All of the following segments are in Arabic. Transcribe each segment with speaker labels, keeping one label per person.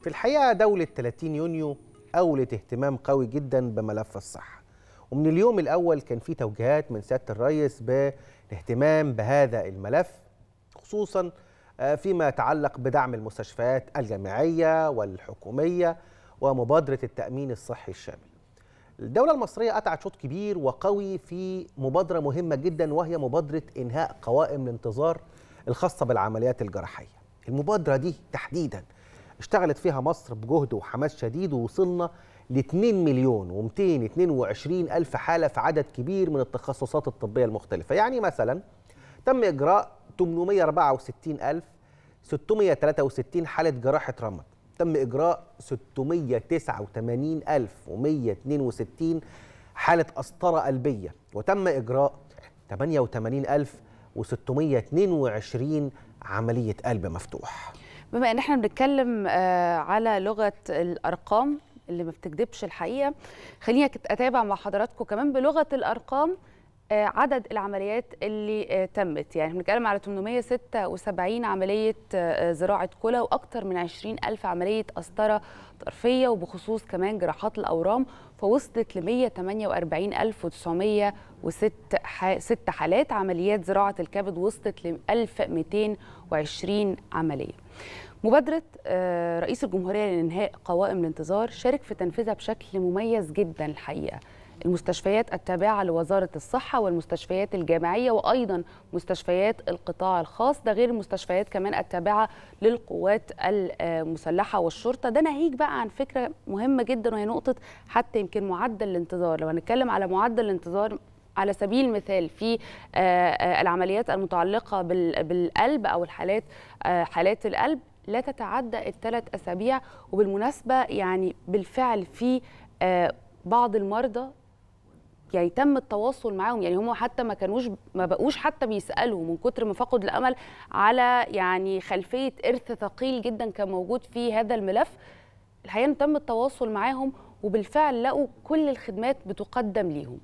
Speaker 1: في الحقيقة دولة 30 يونيو أولت اهتمام قوي جدا بملف الصحة ومن اليوم الأول كان في توجيهات من سيادة الرئيس بالاهتمام بهذا الملف خصوصا آه، فيما يتعلق بدعم المستشفيات الجامعية والحكومية ومبادرة التأمين الصحي الشامل الدولة المصرية قطعت شوط كبير وقوي في مبادرة مهمة جدا وهي مبادرة إنهاء قوائم الانتظار الخاصة بالعمليات الجراحية المبادرة دي تحديدا اشتغلت فيها مصر بجهد وحماس شديد ووصلنا ل 2 مليون و222 ألف حالة في عدد كبير من التخصصات الطبية المختلفة يعني مثلا تم إجراء 864 ألف 663 حالة جراحة رمد تم إجراء 689 ألف و162 حالة قسطرة قلبية وتم إجراء 88 ألف و622 عملية قلب مفتوح
Speaker 2: بما ان احنا بنتكلم آه، على لغه الارقام اللي ما بتكذبش الحقيقه خليني اتابع مع حضراتكم كمان بلغه الارقام آه، عدد العمليات اللي آه، تمت يعني بنتكلم على 876 عملية آه، زراعة كلى وأكثر من 20 ألف عملية قسطرة طرفية وبخصوص كمان جراحات الأورام فوصلت ل 148906 حالات عمليات زراعة الكبد وصلت ل 1220 عملية مبادرة رئيس الجمهورية لإنهاء قوائم الانتظار شارك في تنفيذها بشكل مميز جدا الحقيقة المستشفيات التابعة لوزارة الصحة والمستشفيات الجامعية وأيضا مستشفيات القطاع الخاص ده غير المستشفيات كمان التابعة للقوات المسلحة والشرطة ده ناهيك بقى عن فكرة مهمة جدا وهي نقطة حتى يمكن معدل الانتظار لو هنتكلم على معدل الانتظار على سبيل المثال في آه، آه، العمليات المتعلقة بالقلب أو الحالات آه، حالات القلب لا تتعدى الثلاث أسابيع وبالمناسبة يعني بالفعل في بعض المرضى يعني تم التواصل معاهم يعني هم حتى ما كانوش ما بقوش حتى بيسالوا من كتر ما فقد الامل على يعني خلفيه ارث ثقيل جدا كان موجود في هذا الملف الحقيقه تم التواصل معاهم وبالفعل لقوا كل الخدمات بتقدم
Speaker 1: ليهم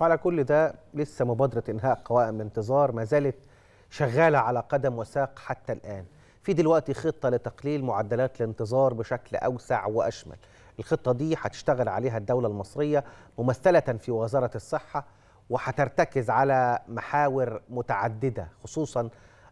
Speaker 1: وعلى كل ده لسه مبادره انهاء قوائم الانتظار ما زالت شغاله على قدم وساق حتى الان في دلوقتي خطه لتقليل معدلات الانتظار بشكل اوسع واشمل الخطة دي هتشتغل عليها الدولة المصرية ممثلة في وزارة الصحة وهترتكز على محاور متعددة خصوصا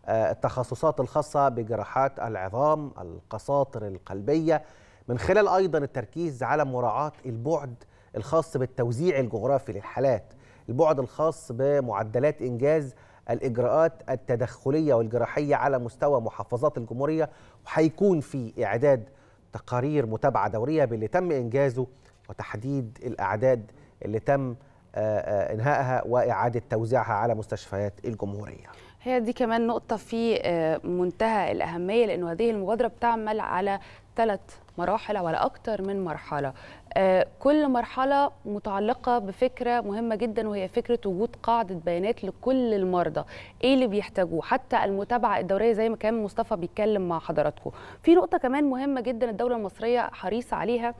Speaker 1: آه، التخصصات الخاصة بجراحات العظام القساطر القلبية من خلال أيضا التركيز على مراعاة البعد الخاص بالتوزيع الجغرافي للحالات البعد الخاص بمعدلات إنجاز الإجراءات التدخلية والجراحية على مستوى محافظات الجمهورية وهيكون في إعداد تقارير متابعه دوريه باللي تم انجازه وتحديد الاعداد اللي تم آه، آه، انهائها واعاده توزيعها على مستشفيات الجمهوريه
Speaker 2: هي دي كمان نقطة في آه، منتهى الأهمية لأنه هذه المبادرة بتعمل على ثلاث مراحل أو على أكثر من مرحلة آه، كل مرحلة متعلقة بفكرة مهمة جدا وهي فكرة وجود قاعدة بيانات لكل المرضى إيه اللي بيحتاجوه حتى المتابعة الدورية زي ما كان مصطفى بيتكلم مع حضراتكم في نقطة كمان مهمة جدا الدولة المصرية حريصة عليها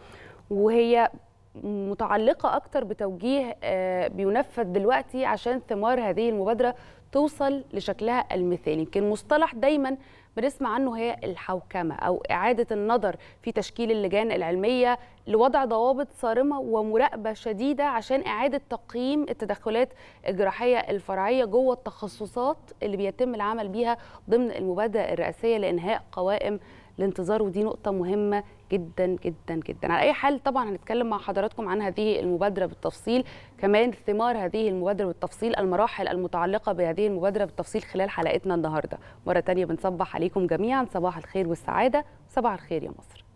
Speaker 2: وهي متعلقه اكتر بتوجيه آه، بينفذ دلوقتي عشان ثمار هذه المبادره توصل لشكلها المثالي يمكن مصطلح دايما بنسمع عنه هي الحوكمه او اعاده النظر في تشكيل اللجان العلميه لوضع ضوابط صارمه ومراقبه شديده عشان اعاده تقييم التدخلات الجراحيه الفرعيه جوه التخصصات اللي بيتم العمل بيها ضمن المبادره الرئاسيه لانهاء قوائم الانتظار ودي نقطه مهمه جدا جدا جدا على اي حال طبعا هنتكلم مع حضراتكم عن هذه المبادره بالتفصيل كمان ثمار هذه المبادره بالتفصيل المراحل المتعلقه بهذه المبادره بالتفصيل خلال حلقتنا النهارده مره تانية بنصبح عليكم جميعا صباح الخير والسعاده صباح الخير يا مصر